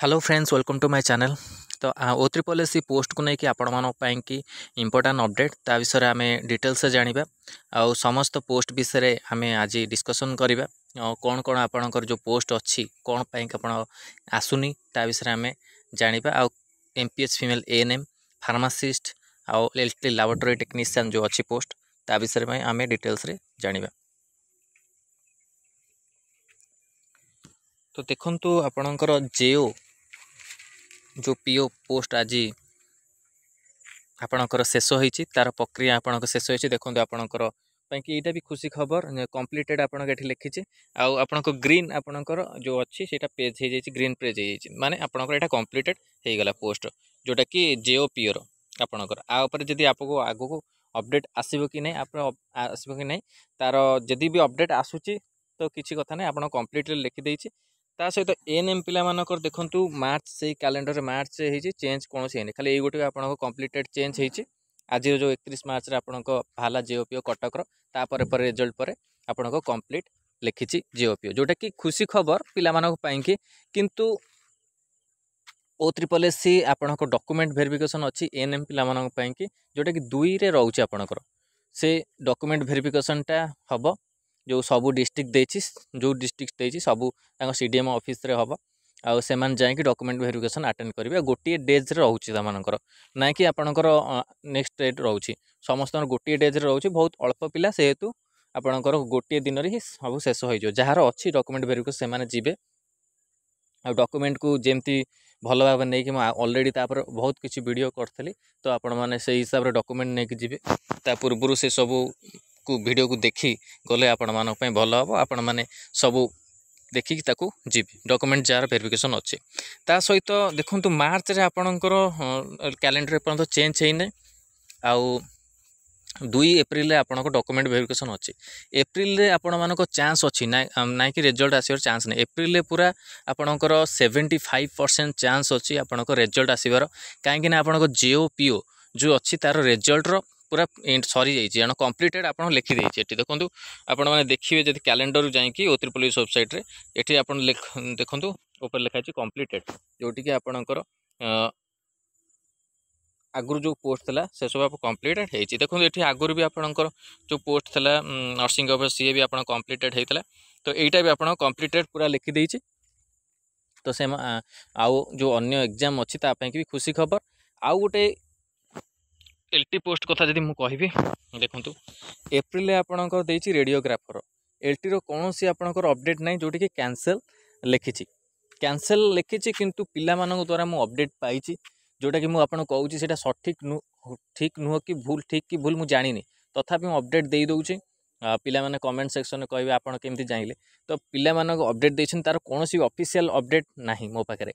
Hello friends welcome to my channel ତ O triple S C ପୋଷ୍ଟକୁ ନେଇକି ଆପଣମାନଙ୍କ ପାଇଁକି ଇମ୍ପୋର୍ଟାଣ୍ଟ ଅପଡ଼େଟ୍ ତା ବିଷୟରେ ଆମେ ଡିଟେଲ୍ସରେ ଜାଣିବା ଆଉ ସମସ୍ତ ପୋଷ୍ଟ ବିଷୟରେ ଆମେ ଆଜି ଡିସ୍କସନ୍ କରିବା କ'ଣ କ'ଣ ଆପଣଙ୍କର ଯେଉଁ ପୋଷ୍ଟ ଅଛି କ'ଣ ପାଇଁକି ଆପଣ ଆସୁନି ତା ବିଷୟରେ ଆମେ ଜାଣିବା ଆଉ M P H female A N M pharmacist ଆଉ ଏଲ୍ ଟି ଲାବୋରେଟୋରୀ ଟେକ୍ନିସିଆନ୍ ଯେଉଁ ଅଛି ପୋଷ୍ଟ ତା ବିଷୟରେ ପାଇଁ ଆମେ ଡିଟେଲ୍ସରେ ଜାଣିବା ତ ଦେଖନ୍ତୁ ଆପଣଙ୍କର ଜେଓ ଯେଉଁ ପି ଓ ପୋଷ୍ଟ ଆଜି ଆପଣଙ୍କର ଶେଷ ହୋଇଛି ତା'ର ପ୍ରକ୍ରିୟା ଆପଣଙ୍କ ଶେଷ ହୋଇଛି ଦେଖନ୍ତୁ ଆପଣଙ୍କର ପାଇଁ କି ଏଇଟା ବି ଖୁସି ଖବର କମ୍ପ୍ଲିଟେଡ଼ ଆପଣଙ୍କ ଏଠି ଲେଖିଛି ଆଉ ଆପଣଙ୍କ ଗ୍ରୀନ୍ ଆପଣଙ୍କର ଯେଉଁ ଅଛି ସେଇଟା ପେଜ୍ ହେଇଯାଇଛି ଗ୍ରୀନ୍ ପେଜ୍ ହେଇଯାଇଛି ମାନେ ଆପଣଙ୍କର ଏଇଟା କମ୍ପ୍ଲିଟେଡ଼ ହେଇଗଲା ପୋଷ୍ଟ ଯେଉଁଟାକି ଜେଓ ପିଓର ଆପଣଙ୍କର ଆ ଉପରେ ଯଦି ଆପଣଙ୍କୁ ଆଗକୁ ଅପଡ଼େଟ୍ ଆସିବ କି ନାହିଁ ଆପଣ ଆସିବ କି ନାହିଁ ତା'ର ଯଦି ବି ଅପଡ଼େଟ୍ ଆସୁଛି ତ କିଛି କଥା ନାହିଁ ଆପଣ କମ୍ପ୍ଲିଟଲି ଲେଖିଦେଇଛି ତା ସହିତ ଏନ୍ ଏମ୍ ପିଲାମାନଙ୍କର ଦେଖନ୍ତୁ ମାର୍ଚ୍ଚ ସେଇ କ୍ୟାଲେଣ୍ଡରରେ ମାର୍ଚ୍ଚ ହେଇଛି ଚେଞ୍ଜ କୌଣସି ହେଇନି ଖାଲି ଏଇ ଗୋଟେ ଆପଣଙ୍କ କମ୍ପ୍ଲିଟେଡ଼ ଚେଞ୍ଜ ହେଇଛି ଆଜିର ଯେଉଁ ଏକତିରିଶ ମାର୍ଚ୍ଚରେ ଆପଣଙ୍କ ବାହାରିଲା ଜିଓପିଓ କଟକର ତାପରେ ପରେ ରେଜଲ୍ଟ ପରେ ଆପଣଙ୍କ କମ୍ପ୍ଲିଟ୍ ଲେଖିଛି ଜିଓପିଓ ଯେଉଁଟାକି ଖୁସି ଖବର ପିଲାମାନଙ୍କ ପାଇଁକି କିନ୍ତୁ ଓ ତ୍ରିପଲ୍ ଏସ୍ ସି ଆପଣଙ୍କ ଡକ୍ୟୁମେଣ୍ଟ ଭେରିଫିକେସନ୍ ଅଛି ଏନ୍ ଏମ୍ ପିଲାମାନଙ୍କ ପାଇଁକି ଯେଉଁଟାକି ଦୁଇରେ ରହୁଛି ଆପଣଙ୍କର ସେ ଡକ୍ୟୁମେଣ୍ଟ ଭେରିଫିକେସନ୍ଟା ହେବ ଯେଉଁ ସବୁ ଡିଷ୍ଟ୍ରିକ୍ଟ ଦେଇଛି ଯେଉଁ ଡିଷ୍ଟ୍ରିକ୍ଟ ଦେଇଛି ସବୁ ତାଙ୍କ ସି ଡି ଏମ୍ ଅଫିସରେ ହେବ ଆଉ ସେମାନେ ଯାଇକି ଡକୁମେଣ୍ଟ ଭେରିଫିକେସନ୍ ଆଟେଣ୍ଡ କରିବେ ଆଉ ଗୋଟିଏ ଡେଜ୍ରେ ରହୁଛି ସେମାନଙ୍କର ନାଇଁ କି ଆପଣଙ୍କର ନେକ୍ସଟ ଡେଟ୍ ରହୁଛି ସମସ୍ତଙ୍କର ଗୋଟିଏ ଡେଜ୍ରେ ରହୁଛି ବହୁତ ଅଳ୍ପ ପିଲା ସେହେତୁ ଆପଣଙ୍କର ଗୋଟିଏ ଦିନରେ ହିଁ ସବୁ ଶେଷ ହେଇଯିବ ଯାହାର ଅଛି ଡକୁମେଣ୍ଟ ଭେରିଫିକେସନ୍ ସେମାନେ ଯିବେ ଆଉ ଡକୁମେଣ୍ଟକୁ ଯେମିତି ଭଲ ଭାବରେ ନେଇକି ମୁଁ ଅଲରେଡ଼ି ତାପରେ ବହୁତ କିଛି ଭିଡ଼ିଓ କରିଥିଲି ତ ଆପଣମାନେ ସେଇ ହିସାବରେ ଡକୁମେଣ୍ଟ ନେଇକି ଯିବେ ତା ପୂର୍ବରୁ ସେସବୁ କୁ ଭିଡ଼ିଓକୁ ଦେଖି ଗଲେ ଆପଣମାନଙ୍କ ପାଇଁ ଭଲ ହେବ ଆପଣମାନେ ସବୁ ଦେଖିକି ତାକୁ ଯିବେ ଡକୁମେଣ୍ଟ ଯାହାର ଭେରିଫିକେସନ୍ ଅଛି ତା ସହିତ ଦେଖନ୍ତୁ ମାର୍ଚ୍ଚରେ ଆପଣଙ୍କର କ୍ୟାଲେଣ୍ଡର ଏପର୍ଯ୍ୟନ୍ତ ଚେଞ୍ଜ ହେଇନାହିଁ ଆଉ ଦୁଇ ଏପ୍ରିଲରେ ଆପଣଙ୍କ ଡକୁମେଣ୍ଟ ଭେରିଫିକେସନ୍ ଅଛି ଏପ୍ରିଲରେ ଆପଣମାନଙ୍କ ଚାନ୍ସ ଅଛି ନାଇଁ କି ରେଜଲ୍ଟ ଆସିବାର ଚାନ୍ସ ନାହିଁ ଏପ୍ରିଲରେ ପୁରା ଆପଣଙ୍କର ସେଭେଣ୍ଟି ଫାଇଭ୍ ପରସେଣ୍ଟ ଚାନ୍ସ ଅଛି ଆପଣଙ୍କ ରେଜଲ୍ଟ ଆସିବାର କାହିଁକିନା ଆପଣଙ୍କ ଜିଓ ପିଓ ଯେଉଁ ଅଛି ତା'ର ରେଜଲ୍ଟର ପୁରା ସରିଯାଇଛି ଏଣୁ କମ୍ପ୍ଲିଟେଡ଼ ଆପଣ ଲେଖିଦେଇଛି ଏଠି ଦେଖନ୍ତୁ ଆପଣମାନେ ଦେଖିବେ ଯଦି କ୍ୟାଲେଣ୍ଡରରୁ ଯାଇକି ଓ ତ୍ରିପୋଲିସ୍ ୱେବସାଇଟ୍ରେ ଏଠି ଆପଣ ଦେଖନ୍ତୁ ଉପରେ ଲେଖାହେଇଛି କମ୍ପ୍ଲିଟେଡ଼ ଯେଉଁଠିକି ଆପଣଙ୍କର ଆଗରୁ ଯେଉଁ ପୋଷ୍ଟ ଥିଲା ସେସବୁ ଆପଣ କମ୍ପ୍ଲିଟେଡ଼ ହେଇଛି ଦେଖନ୍ତୁ ଏଠି ଆଗରୁ ବି ଆପଣଙ୍କର ଯେଉଁ ପୋଷ୍ଟ ଥିଲା ନର୍ସିଂ ଅଫିସର ସିଏ ବି ଆପଣ କମ୍ପ୍ଲିଟେଡ଼ ହେଇଥିଲା ତ ଏଇଟା ବି ଆପଣ କମ୍ପ୍ଲିଟେଡ଼ ପୁରା ଲେଖିଦେଇଛି ତ ସେ ଆଉ ଯେଉଁ ଅନ୍ୟ ଏକ୍ଜାମ୍ ଅଛି ତା ପାଇଁକି ବି ଖୁସି ଖବର ଆଉ ଗୋଟେ ଏଲ୍ ଟି ପୋଷ୍ଟ କଥା ଯଦି ମୁଁ କହିବି ଦେଖନ୍ତୁ ଏପ୍ରିଲରେ ଆପଣଙ୍କର ଦେଇଛି ରେଡ଼ିଓଗ୍ରାଫର ଏଲ୍ ଟିର କୌଣସି ଆପଣଙ୍କର ଅପଡ଼େଟ୍ ନାହିଁ ଯେଉଁଠିକି କ୍ୟାନସେଲ୍ ଲେଖିଛି କ୍ୟାନସେଲ୍ ଲେଖିଛି କିନ୍ତୁ ପିଲାମାନଙ୍କ ଦ୍ୱାରା ମୁଁ ଅପଡ଼େଟ୍ ପାଇଛି ଯେଉଁଟାକି ମୁଁ ଆପଣଙ୍କୁ କହୁଛି ସେଇଟା ସଠିକ୍ ନୁହଁ ଠିକ୍ ନୁହଁ କି ଭୁଲ ଠିକ୍ କି ଭୁଲ ମୁଁ ଜାଣିନି ତଥାପି ମୁଁ ଅପଡ଼େଟ୍ ଦେଇଦେଉଛି ପିଲାମାନେ କମେଣ୍ଟ ସେକ୍ସନରେ କହିବେ ଆପଣ କେମିତି ଜାଣିଲେ ତ ପିଲାମାନଙ୍କୁ ଅପଡ଼େଟ୍ ଦେଇଛନ୍ତି ତା'ର କୌଣସି ଅଫିସିଆଲ୍ ଅପଡ଼େଟ୍ ନାହିଁ ମୋ ପାଖରେ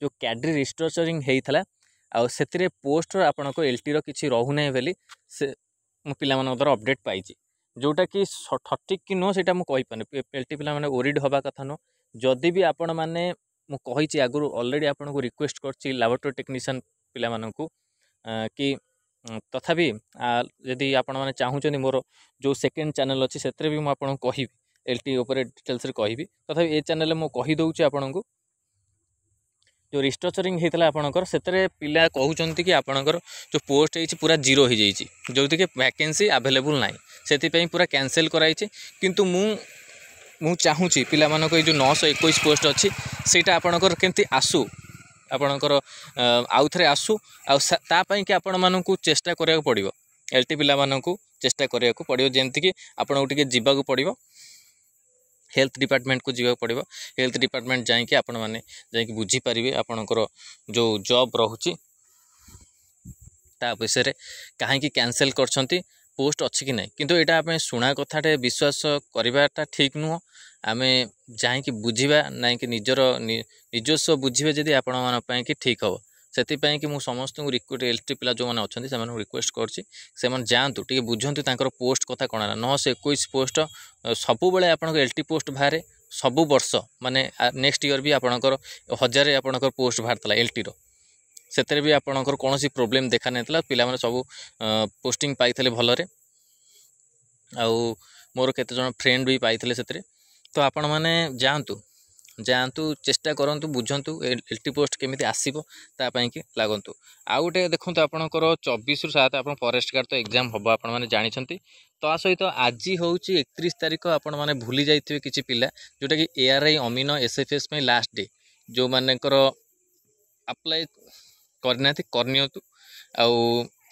ଯେଉଁ କ୍ୟାଡ୍ରି ରିଷ୍ଟ୍ରକ୍ଚରିଂ ହେଇଥିଲା ଆଉ ସେଥିରେ ପୋଷ୍ଟର ଆପଣଙ୍କ ଏଲ୍ଟିର କିଛି ରହୁନାହିଁ ବୋଲି ସେ ମୁଁ ପିଲାମାନଙ୍କ ଦ୍ୱାରା ଅପଡ଼େଟ୍ ପାଇଛି ଯେଉଁଟାକି ସଠିକ୍ କି ନୁହଁ ସେଇଟା ମୁଁ କହିପାରୁନି ଏଲ୍ଟି ପିଲାମାନେ ଓରିଡ଼ ହେବା କଥା ନୁହଁ ଯଦି ବି ଆପଣମାନେ ମୁଁ କହିଛି ଆଗରୁ ଅଲରେଡ଼ି ଆପଣଙ୍କୁ ରିକ୍ୱେଷ୍ଟ କରିଛି ଲାବୋରେଟୋରୀ ଟେକ୍ନିସିଆନ୍ ପିଲାମାନଙ୍କୁ କି ତଥାପି ଯଦି ଆପଣମାନେ ଚାହୁଁଛନ୍ତି ମୋର ଯେଉଁ ସେକେଣ୍ଡ ଚ୍ୟାନେଲ୍ ଅଛି ସେଥିରେ ବି ମୁଁ ଆପଣଙ୍କୁ କହିବି ଏଲ୍ ଟି ଉପରେ ଡିଟେଲ୍ସରେ କହିବି ତଥାପି ଏ ଚ୍ୟାନେଲ୍ରେ ମୁଁ କହିଦେଉଛି ଆପଣଙ୍କୁ ଯେଉଁ ରିଷ୍ଟ୍ରକ୍ଚରିଂ ହେଇଥିଲା ଆପଣଙ୍କର ସେଥିରେ ପିଲା କହୁଛନ୍ତି କି ଆପଣଙ୍କର ଯେଉଁ ପୋଷ୍ଟ ହେଇଛି ପୁରା ଜିରୋ ହେଇଯାଇଛି ଯେଉଁଥିକି ଭ୍ୟାକେନ୍ସି ଆଭେଲେବୁଲ୍ ନାହିଁ ସେଥିପାଇଁ ପୁରା କ୍ୟାନସେଲ୍ କରାଯାଇଛି କିନ୍ତୁ ମୁଁ ମୁଁ ଚାହୁଁଛି ପିଲାମାନଙ୍କ ଏଇ ଯେଉଁ ନଅଶହ ଏକୋଇଶ ପୋଷ୍ଟ ଅଛି ସେଇଟା ଆପଣଙ୍କର କେମିତି ଆସୁ ଆପଣଙ୍କର ଆଉ ଥରେ ଆସୁ ଆଉ ତା ପାଇଁକି ଆପଣମାନଙ୍କୁ ଚେଷ୍ଟା କରିବାକୁ ପଡ଼ିବ ଏଲ୍ ଟି ପିଲାମାନଙ୍କୁ ଚେଷ୍ଟା କରିବାକୁ ପଡ଼ିବ ଯେମିତିକି ଆପଣଙ୍କୁ ଟିକେ ଯିବାକୁ ପଡ଼ିବ ହେଲ୍ଥ ଡିପାର୍ଟମେଣ୍ଟକୁ ଯିବାକୁ ପଡ଼ିବ ହେଲ୍ଥ ଡିପାର୍ଟମେଣ୍ଟ ଯାଇକି ଆପଣମାନେ ଯାଇକି ବୁଝିପାରିବେ ଆପଣଙ୍କର ଯେଉଁ ଜବ୍ ରହୁଛି ତା ବିଷୟରେ କାହିଁକି କ୍ୟାନସେଲ୍ କରିଛନ୍ତି ପୋଷ୍ଟ ଅଛି କି ନାହିଁ କିନ୍ତୁ ଏଇଟା ଆମେ ଶୁଣା କଥାଟେ ବିଶ୍ୱାସ କରିବାଟା ଠିକ୍ ନୁହଁ ଆମେ ଯାଇକି ବୁଝିବା ନାଇଁକି ନିଜର ନିଜସ୍ୱ ବୁଝିବେ ଯଦି ଆପଣମାନଙ୍କ ପାଇଁକି ଠିକ୍ ହେବ ସେଥିପାଇଁ କି ମୁଁ ସମସ୍ତଙ୍କୁ ରିକ୍ୱେଷ୍ଟ ଏଲ୍ ଟି ପିଲା ଯେଉଁମାନେ ଅଛନ୍ତି ସେମାନଙ୍କୁ ରିକ୍ୱେଷ୍ଟ କରୁଛି ସେମାନେ ଯାଆନ୍ତୁ ଟିକେ ବୁଝନ୍ତୁ ତାଙ୍କର ପୋଷ୍ଟ କଥା କ'ଣ ହେଲା ନଅଶହ ଏକୋଇଶ ପୋଷ୍ଟ ସବୁବେଳେ ଆପଣଙ୍କ ଏଲ୍ ଟି ପୋଷ୍ଟ ବାହାରେ ସବୁ ବର୍ଷ ମାନେ ନେକ୍ସଟ ଇୟର୍ ବି ଆପଣଙ୍କର ହଜାରେ ଆପଣଙ୍କର ପୋଷ୍ଟ ବାହାରିଥିଲା ଏଲ୍ ଟିର ସେଥିରେ ବି ଆପଣଙ୍କର କୌଣସି ପ୍ରୋବ୍ଲେମ୍ ଦେଖା ନଥିଲା ପିଲାମାନେ ସବୁ ପୋଷ୍ଟିଂ ପାଇଥିଲେ ଭଲରେ ଆଉ ମୋର କେତେଜଣ ଫ୍ରେଣ୍ଡ ବି ପାଇଥିଲେ ସେଥିରେ ତ ଆପଣମାନେ ଯାଆନ୍ତୁ ଯାଆନ୍ତୁ ଚେଷ୍ଟା କରନ୍ତୁ ବୁଝନ୍ତୁ ଏଲ୍ଟି ପୋଷ୍ଟ କେମିତି ଆସିବ ତା ପାଇଁକି ଲାଗନ୍ତୁ ଆଉ ଗୋଟେ ଦେଖନ୍ତୁ ଆପଣଙ୍କର ଚବିଶରୁ ସାତ ଆପଣ ଫରେଷ୍ଟ ଗାର୍ଡ଼ ତ ଏକ୍ଜାମ୍ ହେବ ଆପଣମାନେ ଜାଣିଛନ୍ତି ତା ସହିତ ଆଜି ହେଉଛି ଏକତିରିଶ ତାରିଖ ଆପଣମାନେ ଭୁଲି ଯାଇଥିବେ କିଛି ପିଲା ଯେଉଁଟାକି ଏ ଆର୍ ଆଇ ଅମିନ ଏସ୍ ଏଫ୍ ଏସ୍ ପାଇଁ ଲାଷ୍ଟ ଡେ ଯେଉଁମାନଙ୍କର ଆପ୍ଲାଏ କରିନାହାନ୍ତି କରିନିଅନ୍ତୁ ଆଉ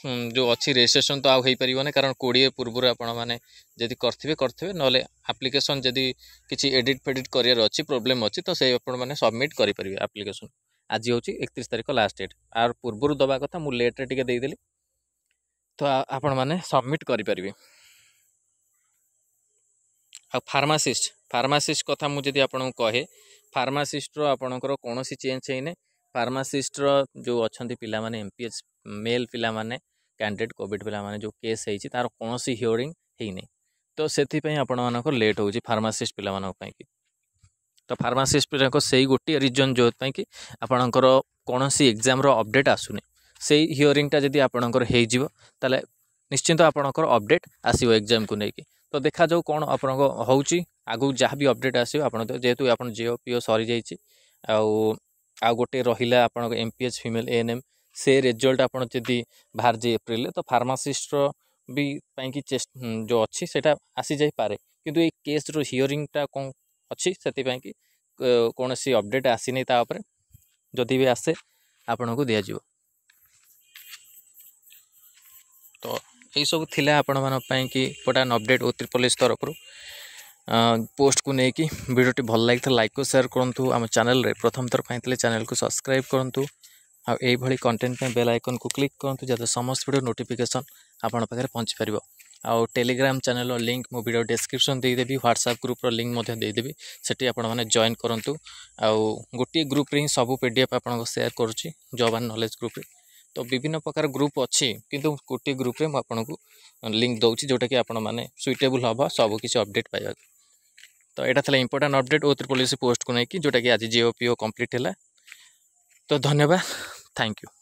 ଯେଉଁ ଅଛି ରେଜିଷ୍ଟ୍ରେସନ୍ ତ ଆଉ ହେଇପାରିବନି କାରଣ କୋଡ଼ିଏ ପୂର୍ବରୁ ଆପଣମାନେ ଯଦି କରିଥିବେ କରିଥିବେ ନହେଲେ ଆପ୍ଲିକେସନ୍ ଯଦି କିଛି ଏଡ଼ିଟ୍ ଫେଡ଼ିଟ୍ କରିବାର ଅଛି ପ୍ରୋବ୍ଲେମ୍ ଅଛି ତ ସେଇ ଆପଣମାନେ ସବମିଟ୍ କରିପାରିବେ ଆପ୍ଲିକେସନ୍ ଆଜି ହେଉଛି ଏକତିରିଶ ତାରିଖ ଲାଷ୍ଟ ଡେଟ୍ ଆର ପୂର୍ବରୁ ଦେବା କଥା ମୁଁ ଲେଟ୍ରେ ଟିକେ ଦେଇଦେଲି ତ ଆପଣମାନେ ସବମିଟ୍ କରିପାରିବେ ଆଉ ଫାର୍ମାସିଷ୍ଟ ଫାର୍ମାସିଷ୍ଟ କଥା ମୁଁ ଯଦି ଆପଣଙ୍କୁ କହେ ଫାର୍ମାସିଷ୍ଟର ଆପଣଙ୍କର କୌଣସି ଚେଞ୍ଜ ହେଇନି ଫାର୍ମାସିଷ୍ଟର ଯେଉଁ ଅଛନ୍ତି ପିଲାମାନେ ଏମ୍ ପି ଏଚ୍ ମେଲ୍ ପିଲାମାନେ କ୍ୟାଣ୍ଡିଡେଟ୍ କୋଭିଡ଼ ପିଲାମାନେ ଯେଉଁ କେସ୍ ହେଇଛି ତାର କୌଣସି ହିୟରିଂ ହେଇନି ତ ସେଥିପାଇଁ ଆପଣମାନଙ୍କର ଲେଟ୍ ହେଉଛି ଫାର୍ମାସିଷ୍ଟ ପିଲାମାନଙ୍କ ପାଇଁକି ତ ଫାର୍ମାସିଷ୍ଟ ପିଲାଙ୍କ ସେଇ ଗୋଟିଏ ରିଜନ୍ ଯେଉଁଥିପାଇଁକି ଆପଣଙ୍କର କୌଣସି ଏକ୍ଜାମ୍ର ଅପଡ଼େଟ୍ ଆସୁନି ସେଇ ହିୟରିଂଟା ଯଦି ଆପଣଙ୍କର ହେଇଯିବ ତାହେଲେ ନିଶ୍ଚିନ୍ତ ଆପଣଙ୍କର ଅପଡ଼େଟ୍ ଆସିବ ଏକ୍ଜାମ୍କୁ ନେଇକି ତ ଦେଖାଯାଉ କ'ଣ ଆପଣଙ୍କ ହେଉଛି ଆଗକୁ ଯାହା ବି ଅପଡ଼େଟ୍ ଆସିବ ଆପଣ ଯେହେତୁ ଆପଣ ଜିଓ ପିଓ ସରିଯାଇଛି ଆଉ ଆଉ ଗୋଟେ ରହିଲା ଆପଣଙ୍କ M P H female ANM ସେ ରେଜଲ୍ଟ ଆପଣ ଯଦି ବାହାରିଛି ଏପ୍ରିଲରେ ତ ଫାର୍ମାସିଷ୍ଟର ବି ପାଇଁକି ଯେଉଁ ଅଛି ସେଇଟା ଆସିଯାଇପାରେ କିନ୍ତୁ ଏଇ କେସ୍ର ହିୟରିଂଟା କ'ଣ ଅଛି ସେଥିପାଇଁକି କୌଣସି ଅପଡ଼େଟ୍ ଆସିନି ତା ଉପରେ ଯଦି ବି ଆସେ ଆପଣଙ୍କୁ ଦିଆଯିବ ତ ଏଇସବୁ ଥିଲା ଆପଣମାନଙ୍କ ପାଇଁକି ଗୋଟାଏ ଅପଡ଼େଟ୍ ଓ ତ୍ରିପଲିସ୍ ତରଫରୁ ପୋଷ୍ଟକୁ ନେଇକି ଭିଡ଼ିଓଟି ଭଲ ଲାଗିଥିଲା ଲାଇକ୍ ଓ ସେୟାର କରନ୍ତୁ ଆମ ଚ୍ୟାନେଲରେ ପ୍ରଥମ ଥର ପାଇଥିଲେ ଚ୍ୟାନେଲକୁ ସବସ୍କ୍ରାଇବ୍ କରନ୍ତୁ ଆଉ ଏଇଭଳି କଣ୍ଟେଣ୍ଟ ପାଇଁ ବେଲ୍ ଆଇକନ୍କୁ କ୍ଲିକ୍ କରନ୍ତୁ ଯାতে ସମସ୍ତ ଭିଡ଼ିଓ ନୋଟିଫିକେସନ୍ ଆପଣଙ୍କ ପାଖରେ ପହଞ୍ଚିପାରିବ ଆଉ ଟେଲିଗ୍ରାମ ଚ୍ୟାନେଲର ଲିଙ୍କ୍ ମୁଁ ଭିଡ଼ିଓ ଡେସ୍କ୍ରିପସନ୍ ଦେଇଦେବି ହ୍ୱାଟ୍ସଆପ୍ ଗ୍ରୁପ୍ର ଲିଙ୍କ୍ ମଧ୍ୟ ଦେଇଦେବି ସେଠି ଆପଣମାନେ ଜଏନ୍ କରନ୍ତୁ ଆଉ ଗୋଟିଏ ଗ୍ରୁପ୍ରେ ହିଁ ସବୁ ପି ଡି ଏଫ୍ ଆପଣଙ୍କୁ ସେୟାର କରୁଛି ଜବ୍ ଆଣ୍ଡ ନଲେଜ୍ ଗ୍ରୁପ୍ରେ ତ ବିଭିନ୍ନ ପ୍ରକାର ଗ୍ରୁପ୍ ଅଛି କିନ୍ତୁ ଗୋଟିଏ ଗ୍ରୁପ୍ରେ ମୁଁ ଆପଣଙ୍କୁ ଲିଙ୍କ୍ ଦେଉଛି ଯେଉଁଟାକି ଆପଣମାନେ ସୁଇଟେବୁଲ୍ ହେବ ସବୁ କିଛି ଅପଡ଼େଟ୍ ପାଇବାକୁ ତ ଏଇଟା ଥିଲା ଇମ୍ପୋର୍ଟାଣ୍ଟ ଅପଡ଼େଟ୍ ଓ ତ୍ରିପଲିସି ପୋଷ୍ଟକୁ ନେଇକି ଯେଉଁଟାକି ଆଜି ଜିଓ ପିଓ କମ୍ପ୍ଲିଟ୍ ହେଲା ତ ଧନ୍ୟବାଦ Thank you.